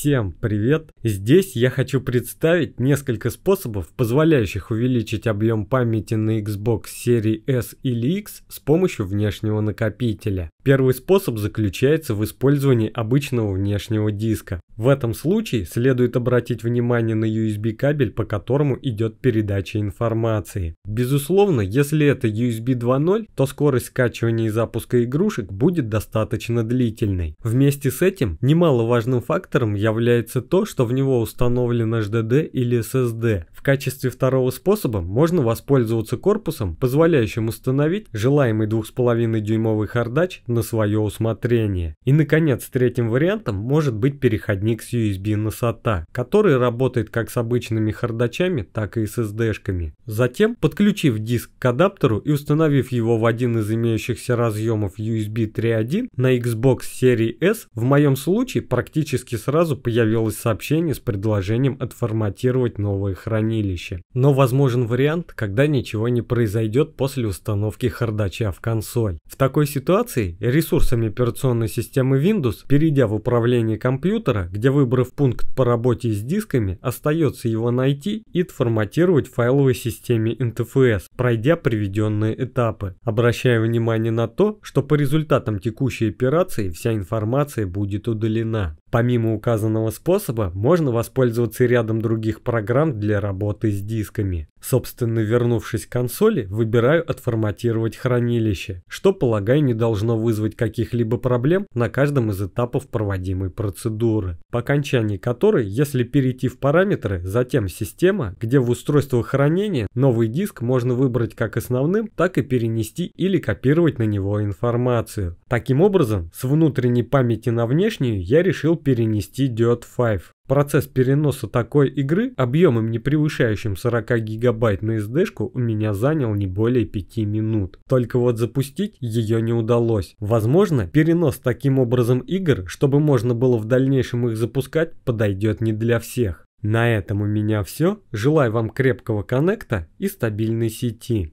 Всем привет! Здесь я хочу представить несколько способов, позволяющих увеличить объем памяти на Xbox серии S или X с помощью внешнего накопителя. Первый способ заключается в использовании обычного внешнего диска. В этом случае следует обратить внимание на USB кабель, по которому идет передача информации. Безусловно, если это USB 2.0, то скорость скачивания и запуска игрушек будет достаточно длительной. Вместе с этим немаловажным фактором я является то, что в него установлен HDD или SSD. В качестве второго способа можно воспользоваться корпусом, позволяющим установить желаемый 2,5-дюймовый хардач на свое усмотрение. И, наконец, третьим вариантом может быть переходник с USB на SATA, который работает как с обычными хардачами, так и с SSD-шками. Затем, подключив диск к адаптеру и установив его в один из имеющихся разъемов USB 3.1 на Xbox серии S, в моем случае практически сразу появилось сообщение с предложением отформатировать новое хранилище. Но возможен вариант, когда ничего не произойдет после установки хардача в консоль. В такой ситуации ресурсами операционной системы Windows, перейдя в управление компьютера, где выбрав пункт по работе с дисками, остается его найти и отформатировать в файловой системе NTFS, пройдя приведенные этапы. Обращаю внимание на то, что по результатам текущей операции вся информация будет удалена. Помимо указанных указанного способа можно воспользоваться рядом других программ для работы с дисками. Собственно, вернувшись к консоли, выбираю отформатировать хранилище, что, полагаю, не должно вызвать каких-либо проблем на каждом из этапов проводимой процедуры, по окончании которой, если перейти в параметры, затем система, где в устройство хранения новый диск можно выбрать как основным, так и перенести или копировать на него информацию. Таким образом, с внутренней памяти на внешнюю я решил перенести Diode 5. Процесс переноса такой игры объемом не превышающим 40 гигабайт на SD-шку у меня занял не более 5 минут. Только вот запустить ее не удалось. Возможно, перенос таким образом игр, чтобы можно было в дальнейшем их запускать, подойдет не для всех. На этом у меня все. Желаю вам крепкого коннекта и стабильной сети.